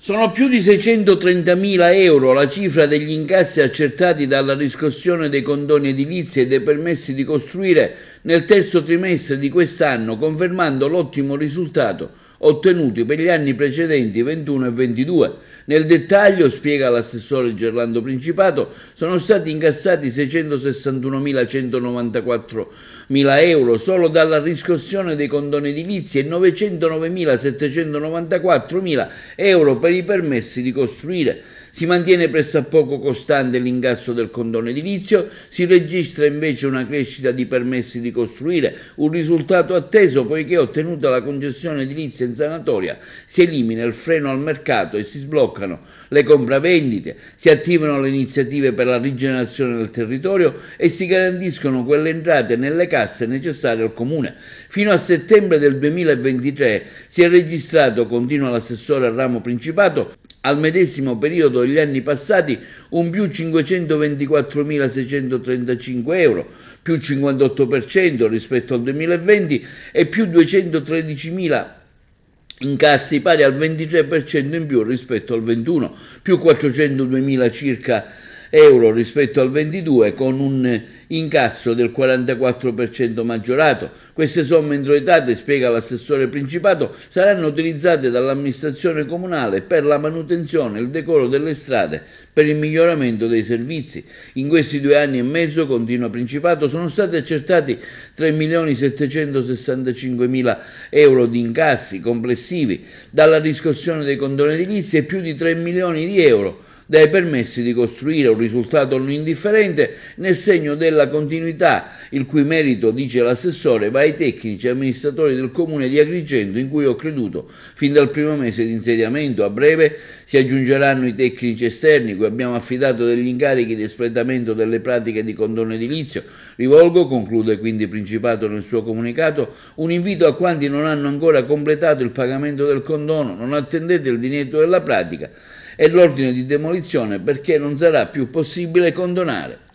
Sono più di 630.000 euro la cifra degli incassi accertati dalla riscossione dei condoni edilizi e dei permessi di costruire nel terzo trimestre di quest'anno, confermando l'ottimo risultato ottenuti per gli anni precedenti 21 e 22. Nel dettaglio, spiega l'assessore Gerlando Principato, sono stati incassati 661.194.000 euro solo dalla riscossione dei condoni edilizi e 909.794.000 euro per i permessi di costruire. Si mantiene pressappoco costante l'ingasso del condono edilizio, si registra invece una crescita di permessi di costruire, un risultato atteso poiché ottenuta la concessione edilizia in sanatoria si elimina il freno al mercato e si sbloccano le compravendite, si attivano le iniziative per la rigenerazione del territorio e si garantiscono quelle entrate nelle casse necessarie al comune. Fino a settembre del 2023 si è registrato, continua l'assessore al ramo principato, al medesimo periodo degli anni passati un più 524.635 euro, più 58% rispetto al 2020 e più 213.000 incassi pari al 23% in più rispetto al 21, più 402.000 circa euro rispetto al 22 con un incasso del 44% maggiorato. Queste somme introitate, spiega l'assessore Principato, saranno utilizzate dall'amministrazione comunale per la manutenzione e il decoro delle strade, per il miglioramento dei servizi. In questi due anni e mezzo, continua Principato, sono stati accertati 3.765.000 euro di incassi complessivi dalla riscossione dei condoni edilizi e più di 3 milioni di euro dai permessi di costruire un risultato non indifferente nel segno della continuità, il cui merito, dice l'assessore, va ai tecnici e amministratori del comune di Agrigento in cui ho creduto fin dal primo mese di insediamento. A breve si aggiungeranno i tecnici esterni cui abbiamo affidato degli incarichi di espletamento delle pratiche di condono edilizio. Rivolgo, conclude quindi Principato nel suo comunicato, un invito a quanti non hanno ancora completato il pagamento del condono, non attendete il divieto della pratica e l'ordine di demolizione perché non sarà più possibile condonare.